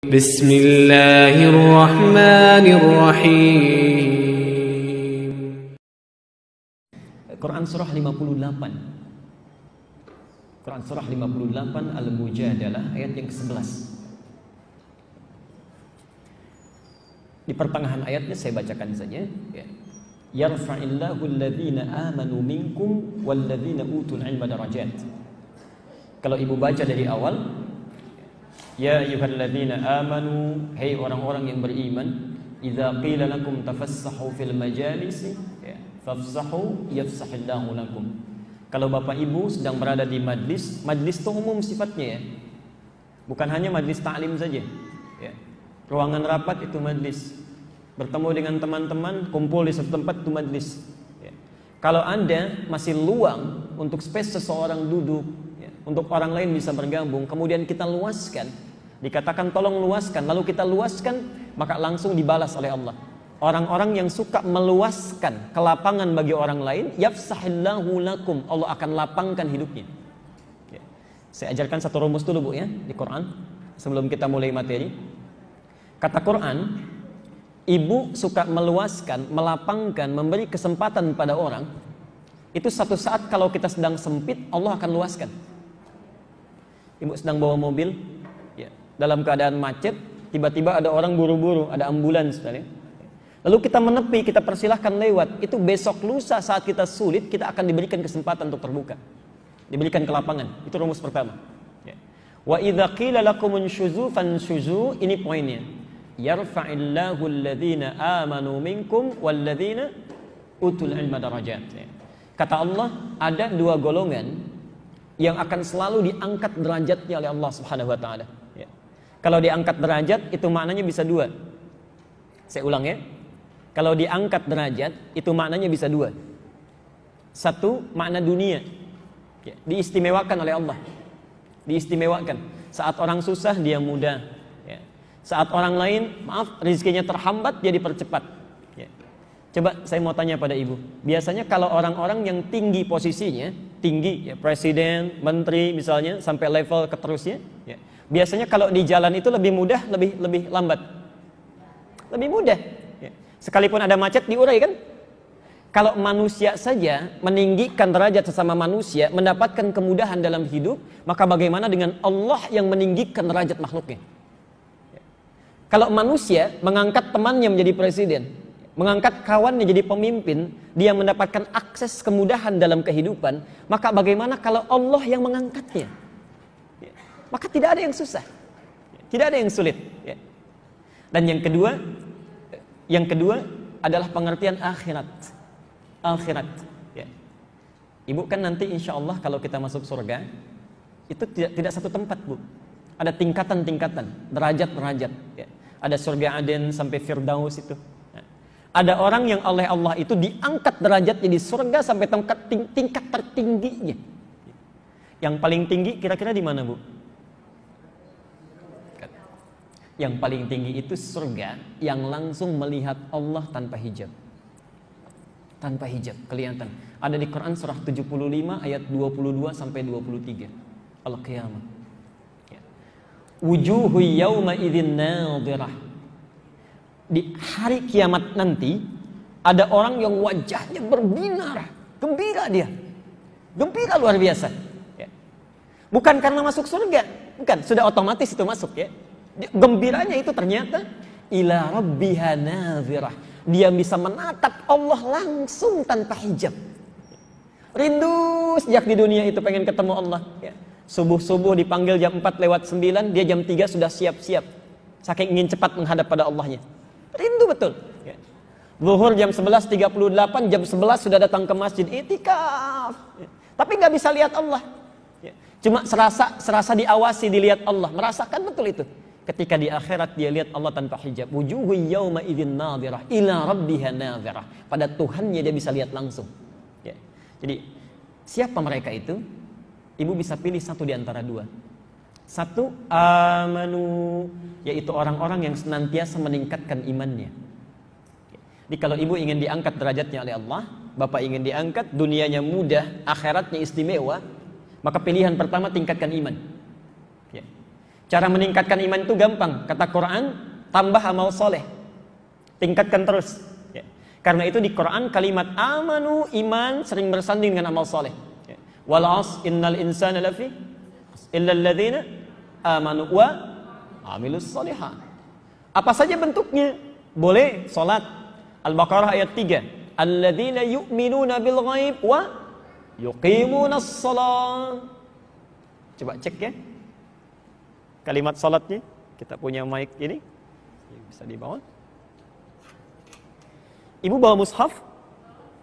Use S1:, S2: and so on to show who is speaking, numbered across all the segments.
S1: بسم الله الرحمن الرحيم Quran surah 58 Quran surah 58 Al-Mujadalah ayat yang ke-11 Di pertengahan ayatnya saya bacakan saja ya. Yarfa'illahu alladhina amanu minkum walladhina utul ilma darajat Kalau ibu baca dari awal Ya ayyuhalladzina amanu, Hei orang-orang yang beriman, Iza qila lakum tafassahu fil majalisi, ya, fafsahu yafsahillahu lakum. Kalau Bapak Ibu sedang berada di majlis, majlis itu umum sifatnya ya. Bukan hanya majlis ta'lim saja. Ya. Ruangan rapat itu majlis. Bertemu dengan teman-teman, kumpul di satu tempat itu majlis. Ya. Kalau Anda masih luang untuk space seseorang duduk, ya, untuk orang lain bisa bergabung, kemudian kita luaskan, Dikatakan tolong luaskan, lalu kita luaskan, maka langsung dibalas oleh Allah. Orang-orang yang suka meluaskan kelapangan bagi orang lain, yafsahillahu lakum, Allah akan lapangkan hidupnya. Saya ajarkan satu rumus dulu Bu ya di Quran sebelum kita mulai materi. Kata Quran, ibu suka meluaskan, melapangkan, memberi kesempatan pada orang, itu satu saat kalau kita sedang sempit, Allah akan luaskan. Ibu sedang bawa mobil, dalam keadaan macet, tiba-tiba ada orang buru-buru, ada ambulans tadi. Ya. Lalu kita menepi, kita persilahkan lewat. Itu besok lusa saat kita sulit, kita akan diberikan kesempatan untuk terbuka. Diberikan ke lapangan. Itu rumus pertama. Ya. Wa idha qila lakumun syuzu fanshuzu, ini poinnya. Yarfa'illahu alladhina amanu minkum walladhina utul ilma darajat. Ya. Kata Allah, ada dua golongan yang akan selalu diangkat derajatnya oleh Allah Subhanahu wa taala kalau diangkat derajat itu maknanya bisa dua. Saya ulang ya. Kalau diangkat derajat itu maknanya bisa dua. Satu makna dunia. Ya, diistimewakan oleh Allah. Diistimewakan. Saat orang susah dia mudah. Ya. Saat orang lain maaf rezekinya terhambat jadi percepat. Ya. Coba saya mau tanya pada ibu. Biasanya kalau orang-orang yang tinggi posisinya, tinggi ya presiden, menteri misalnya sampai level keterusnya, ya biasanya kalau di jalan itu lebih mudah, lebih lebih lambat. Lebih mudah. Ya. Sekalipun ada macet diurai kan? Kalau manusia saja meninggikan derajat sesama manusia, mendapatkan kemudahan dalam hidup, maka bagaimana dengan Allah yang meninggikan derajat makhluknya? Kalau manusia mengangkat temannya menjadi presiden, mengangkat kawannya jadi pemimpin, dia mendapatkan akses kemudahan dalam kehidupan, maka bagaimana kalau Allah yang mengangkatnya? Maka tidak ada yang susah. Tidak ada yang sulit. Ya. Dan yang kedua, yang kedua adalah pengertian akhirat. Akhirat. Ya. Ibu kan nanti insya Allah kalau kita masuk surga, itu tidak, tidak satu tempat bu. Ada tingkatan-tingkatan, derajat-derajat. Ya. Ada surga Aden sampai Firdaus itu. Ada orang yang oleh Allah itu diangkat derajat di surga sampai tingkat, tingkat tertingginya. Yang paling tinggi kira-kira di mana, Bu? yang paling tinggi itu surga yang langsung melihat Allah tanpa hijab. Tanpa hijab, kelihatan. Ada di Quran surah 75 ayat 22 sampai 23. Al-Qiyamah. Ya. Wujuhu yawma idzin Di hari kiamat nanti ada orang yang wajahnya berbinar, gembira dia. Gembira luar biasa. Ya. Bukan karena masuk surga, bukan, sudah otomatis itu masuk ya Gembiranya itu ternyata ila rabbiha nazirah. Dia bisa menatap Allah langsung tanpa hijab. Rindu sejak di dunia itu pengen ketemu Allah. Ya. Subuh-subuh dipanggil jam 4 lewat 9, dia jam 3 sudah siap-siap. Saking ingin cepat menghadap pada Allahnya. Rindu betul. Ya. Zuhur jam 11.38, jam 11 sudah datang ke masjid. Itikaf. Ya. Tapi nggak bisa lihat Allah. Cuma serasa serasa diawasi, dilihat Allah. Merasakan betul itu ketika di akhirat dia lihat Allah tanpa hijab wujuhu yauma idzin nadhirah ila rabbiha nadhirah pada Tuhannya dia bisa lihat langsung ya. jadi siapa mereka itu ibu bisa pilih satu di antara dua satu amanu yaitu orang-orang yang senantiasa meningkatkan imannya ya. jadi kalau ibu ingin diangkat derajatnya oleh Allah bapak ingin diangkat dunianya mudah akhiratnya istimewa maka pilihan pertama tingkatkan iman Cara meningkatkan iman itu gampang. Kata Quran, tambah amal soleh. Tingkatkan terus. Ya. Karena itu di Quran kalimat amanu iman sering bersanding dengan amal soleh. Ya. Wal as innal insana lafi illa alladhina amanu wa amilus solihan. Apa saja bentuknya? Boleh salat. Al-Baqarah ayat 3. Alladzina yu'minuna bil ghaib wa yuqimuna shalah. Coba cek ya kalimat salatnya. Kita punya mic ini. Bisa dibawa. Ibu bawa mushaf?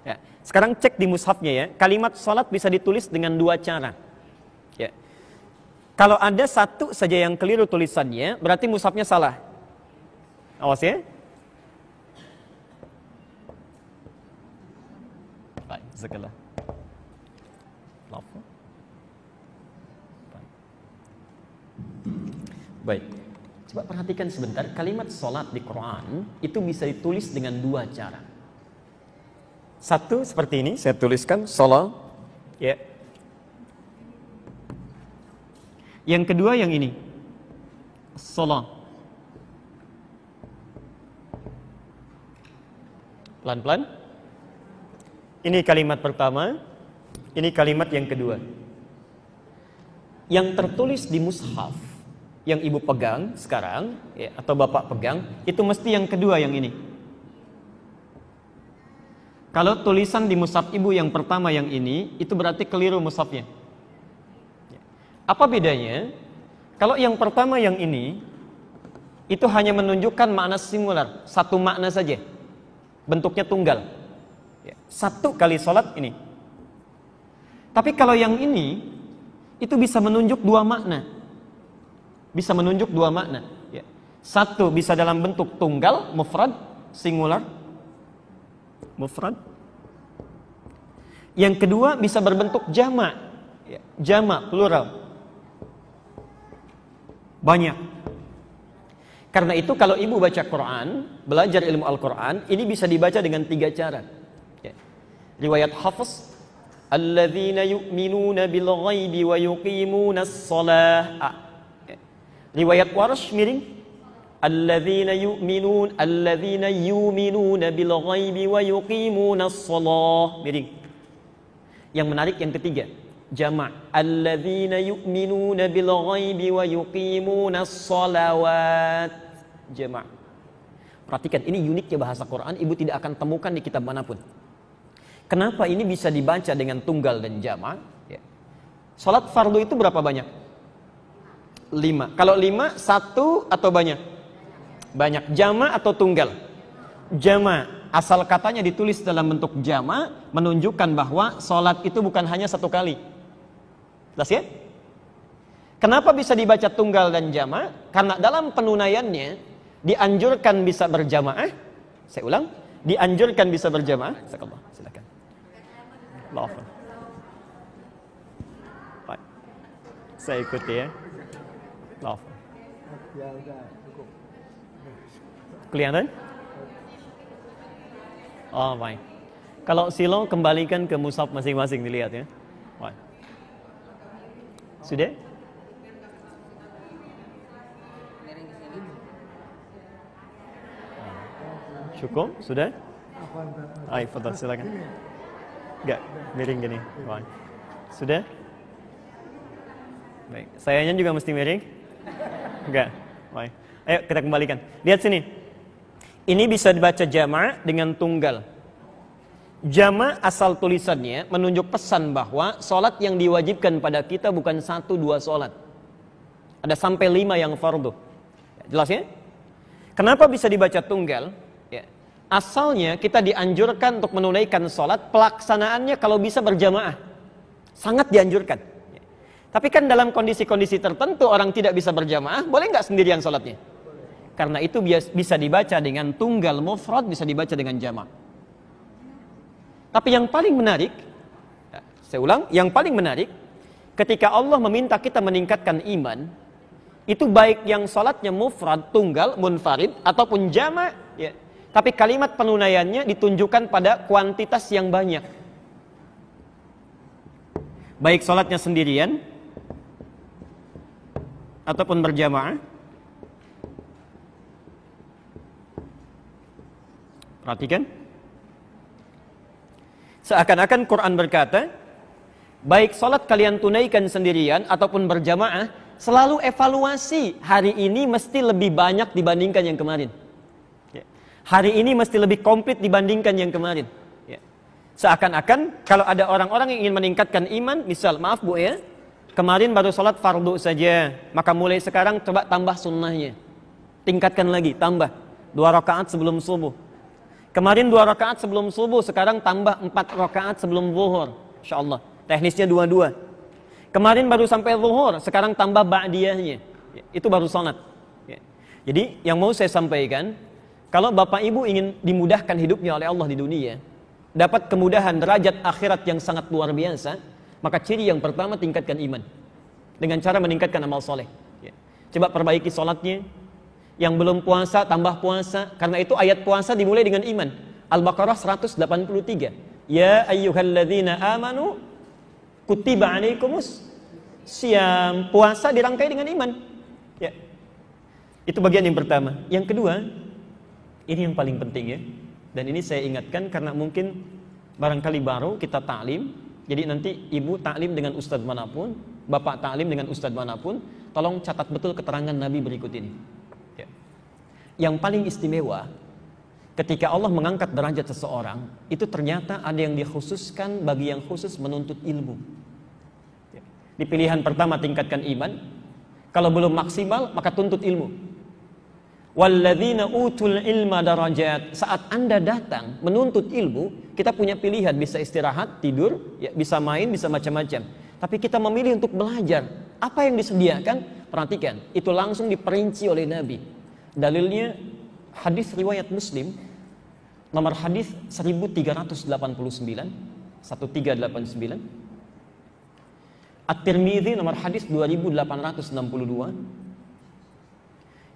S1: Ya. Sekarang cek di mushafnya ya. Kalimat salat bisa ditulis dengan dua cara. Ya. Kalau ada satu saja yang keliru tulisannya, berarti mushafnya salah. Awas ya. Baik, segala. Baik. Coba perhatikan sebentar, kalimat sholat di Quran itu bisa ditulis dengan dua cara. Satu seperti ini, saya tuliskan sholat. Ya. Yang kedua yang ini. Sholat. Pelan-pelan. Ini kalimat pertama. Ini kalimat yang kedua. Yang tertulis di mushaf yang ibu pegang sekarang ya, atau bapak pegang itu mesti yang kedua yang ini. Kalau tulisan di musaf ibu yang pertama yang ini itu berarti keliru musafnya. Apa bedanya? Kalau yang pertama yang ini itu hanya menunjukkan makna singular, satu makna saja. Bentuknya tunggal. Ya, satu kali sholat ini. Tapi kalau yang ini itu bisa menunjuk dua makna bisa menunjuk dua makna. Ya. Satu bisa dalam bentuk tunggal, mufrad, singular, mufrad. Yang kedua bisa berbentuk jamak, ya. jamak plural. Banyak. Karena itu kalau ibu baca Quran, belajar ilmu Al-Quran, ini bisa dibaca dengan tiga cara. Ya. Riwayat Hafiz, Alladzina yu'minuna bil ghaibi wa yuqimuna as-salah ah. Riwayat Waras miring alladzina yu'minun alladzina yu'minun bil ghaibi wa yuqimuna shalah miring. Yang menarik yang ketiga, jamak alladzina yu'minuna bil ghaibi wa yuqimuna shalawat. Jamak. Perhatikan ini uniknya bahasa Quran, Ibu tidak akan temukan di kitab manapun. Kenapa ini bisa dibaca dengan tunggal dan jamak? Ya. Salat fardu itu berapa banyak? lima. Kalau lima, satu atau banyak? Banyak. Jama atau tunggal? Jama. Asal katanya ditulis dalam bentuk jama, menunjukkan bahwa sholat itu bukan hanya satu kali. Jelas ya? Kenapa bisa dibaca tunggal dan jama? Karena dalam penunaiannya, dianjurkan bisa berjamaah. Saya ulang, dianjurkan bisa berjamaah. Silakan. Allah. Baik. Saya ikuti ya. Laufen. Ya udah cukup. Kelihatan? Oh, baik. Kalau silo kembalikan ke musaf masing-masing dilihat ya. Baik. Sudah? Cukup? Sudah?
S2: Ayo foto silakan.
S1: Enggak, miring gini. Baik. Sudah? Baik. sayangnya juga mesti miring. Enggak. Baik. Ayo kita kembalikan. Lihat sini. Ini bisa dibaca jama' dengan tunggal. Jama asal tulisannya menunjuk pesan bahwa solat yang diwajibkan pada kita bukan satu dua solat, Ada sampai lima yang fardu. Jelas ya? Kenapa bisa dibaca tunggal? Ya. Asalnya kita dianjurkan untuk menunaikan sholat pelaksanaannya kalau bisa berjamaah. Sangat dianjurkan. Tapi kan dalam kondisi-kondisi tertentu orang tidak bisa berjamaah, boleh nggak sendirian sholatnya? Karena itu bisa dibaca dengan tunggal mufrad, bisa dibaca dengan jamaah. Tapi yang paling menarik, ya, saya ulang, yang paling menarik, ketika Allah meminta kita meningkatkan iman, itu baik yang sholatnya mufrad, tunggal, munfarid, ataupun jamaah. ya. tapi kalimat penunaiannya ditunjukkan pada kuantitas yang banyak. Baik sholatnya sendirian, ataupun berjamaah perhatikan seakan-akan Quran berkata baik salat kalian tunaikan sendirian ataupun berjamaah selalu evaluasi hari ini mesti lebih banyak dibandingkan yang kemarin ya. hari ini mesti lebih komplit dibandingkan yang kemarin ya. seakan-akan kalau ada orang-orang yang ingin meningkatkan iman misal maaf bu ya Kemarin baru sholat fardu saja, maka mulai sekarang coba tambah sunnahnya. Tingkatkan lagi, tambah. Dua rakaat sebelum subuh. Kemarin dua rakaat sebelum subuh, sekarang tambah empat rakaat sebelum zuhur. Insya Allah. Teknisnya dua-dua. Kemarin baru sampai zuhur, sekarang tambah ba'diyahnya. Itu baru sholat. Jadi yang mau saya sampaikan, kalau bapak ibu ingin dimudahkan hidupnya oleh Allah di dunia, dapat kemudahan derajat akhirat yang sangat luar biasa, maka ciri yang pertama tingkatkan iman dengan cara meningkatkan amal soleh. Ya. Coba perbaiki sholatnya. Yang belum puasa tambah puasa karena itu ayat puasa dimulai dengan iman. Al-Baqarah 183. Ya ayyuhalladzina amanu kutiba alaikumus siam puasa dirangkai dengan iman. Ya. Itu bagian yang pertama. Yang kedua, ini yang paling penting ya. Dan ini saya ingatkan karena mungkin barangkali baru kita ta'lim, jadi nanti ibu taklim dengan ustadz manapun, bapak taklim dengan ustadz manapun, tolong catat betul keterangan Nabi berikut ini. Ya. Yang paling istimewa ketika Allah mengangkat derajat seseorang, itu ternyata ada yang dikhususkan bagi yang khusus menuntut ilmu. Ya. Di pilihan pertama tingkatkan iman, kalau belum maksimal maka tuntut ilmu. Walladzina utul ilma darajat. Saat Anda datang menuntut ilmu, kita punya pilihan bisa istirahat, tidur, ya, bisa main, bisa macam-macam. Tapi kita memilih untuk belajar. Apa yang disediakan? Perhatikan, itu langsung diperinci oleh Nabi. Dalilnya hadis riwayat Muslim nomor hadis 1389 1389 At-Tirmidzi nomor hadis 2862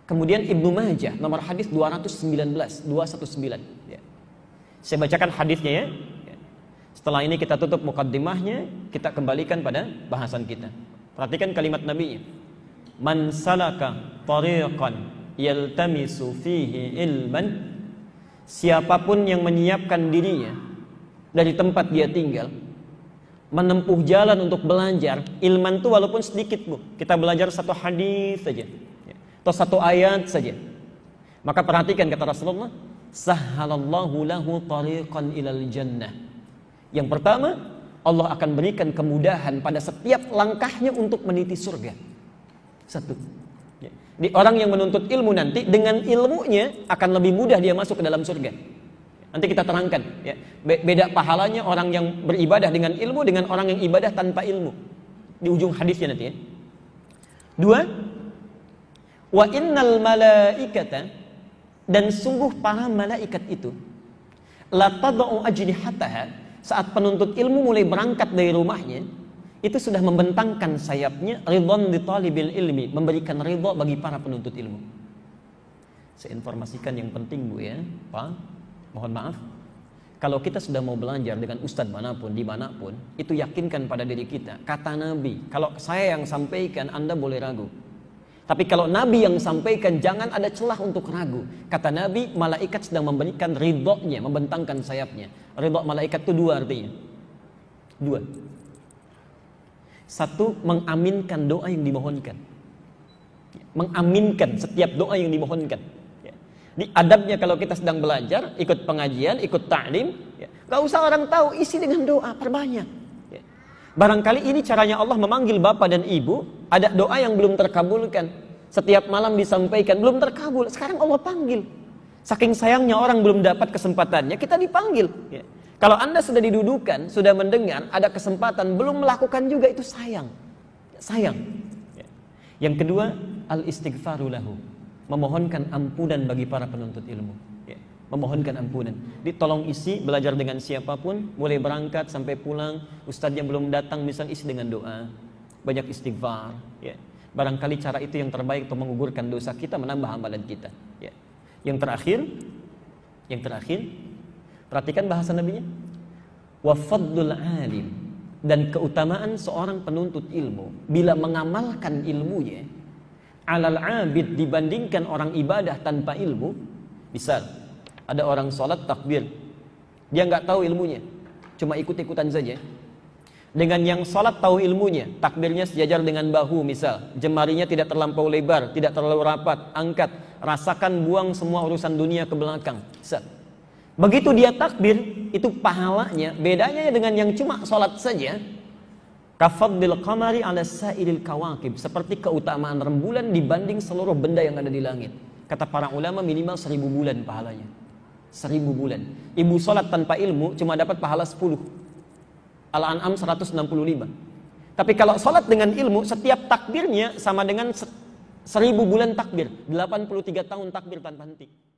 S1: Kemudian Ibnu Majah nomor hadis 219, 219 ya. Saya bacakan hadisnya ya. ya. Setelah ini kita tutup mukaddimahnya, kita kembalikan pada bahasan kita. Perhatikan kalimat Nabi. Man salaka tariqan yaltamisu fihi ilman Siapapun yang menyiapkan dirinya dari tempat dia tinggal menempuh jalan untuk belajar ilman itu walaupun sedikit bu kita belajar satu hadis saja atau satu ayat saja. Maka perhatikan kata Rasulullah, sahalallahu lahu tariqan ilal jannah. Yang pertama, Allah akan berikan kemudahan pada setiap langkahnya untuk meniti surga. Satu. Ya. Di orang yang menuntut ilmu nanti dengan ilmunya akan lebih mudah dia masuk ke dalam surga. Nanti kita terangkan ya. Beda pahalanya orang yang beribadah dengan ilmu dengan orang yang ibadah tanpa ilmu. Di ujung hadisnya nanti ya. Dua, Wa innal malaikata dan sungguh para malaikat itu la tad'u ajnihataha saat penuntut ilmu mulai berangkat dari rumahnya itu sudah membentangkan sayapnya ridhon di talibil ilmi memberikan ridho bagi para penuntut ilmu saya informasikan yang penting bu ya pak mohon maaf kalau kita sudah mau belajar dengan ustadz manapun, dimanapun, itu yakinkan pada diri kita. Kata Nabi, kalau saya yang sampaikan, Anda boleh ragu. Tapi kalau Nabi yang sampaikan jangan ada celah untuk ragu. Kata Nabi, malaikat sedang memberikan ridhonya, membentangkan sayapnya. Ridho malaikat itu dua artinya. Dua. Satu, mengaminkan doa yang dimohonkan. Mengaminkan setiap doa yang dimohonkan. Ya. Di adabnya kalau kita sedang belajar, ikut pengajian, ikut ta'lim, ya, gak usah orang tahu, isi dengan doa, perbanyak. Ya. Barangkali ini caranya Allah memanggil bapak dan ibu ada doa yang belum terkabulkan. Setiap malam disampaikan, belum terkabul. Sekarang Allah panggil. Saking sayangnya orang belum dapat kesempatannya, kita dipanggil. Ya. Kalau Anda sudah didudukan, sudah mendengar, ada kesempatan, belum melakukan juga itu sayang. Sayang. Ya. Yang kedua, al-istighfarulahu. Memohonkan ampunan bagi para penuntut ilmu. Ya. Memohonkan ampunan. Ditolong isi, belajar dengan siapapun, boleh berangkat sampai pulang, ustadz yang belum datang misal isi dengan doa banyak istighfar ya. barangkali cara itu yang terbaik untuk mengugurkan dosa kita menambah amalan kita ya. yang terakhir yang terakhir perhatikan bahasa nabinya wa fadlul alim dan keutamaan seorang penuntut ilmu bila mengamalkan ilmunya alal abid dibandingkan orang ibadah tanpa ilmu misal ada orang sholat takbir dia nggak tahu ilmunya cuma ikut-ikutan saja dengan yang sholat tahu ilmunya takbirnya sejajar dengan bahu misal jemarinya tidak terlampau lebar tidak terlalu rapat angkat rasakan buang semua urusan dunia ke belakang Set. begitu dia takbir itu pahalanya bedanya dengan yang cuma sholat saja kafadil qamari ala sairil kawakib seperti keutamaan rembulan dibanding seluruh benda yang ada di langit kata para ulama minimal seribu bulan pahalanya seribu bulan ibu sholat tanpa ilmu cuma dapat pahala sepuluh Al-An'am 165. Tapi kalau sholat dengan ilmu, setiap takbirnya sama dengan seribu bulan takbir. 83 tahun takbir tanpa henti.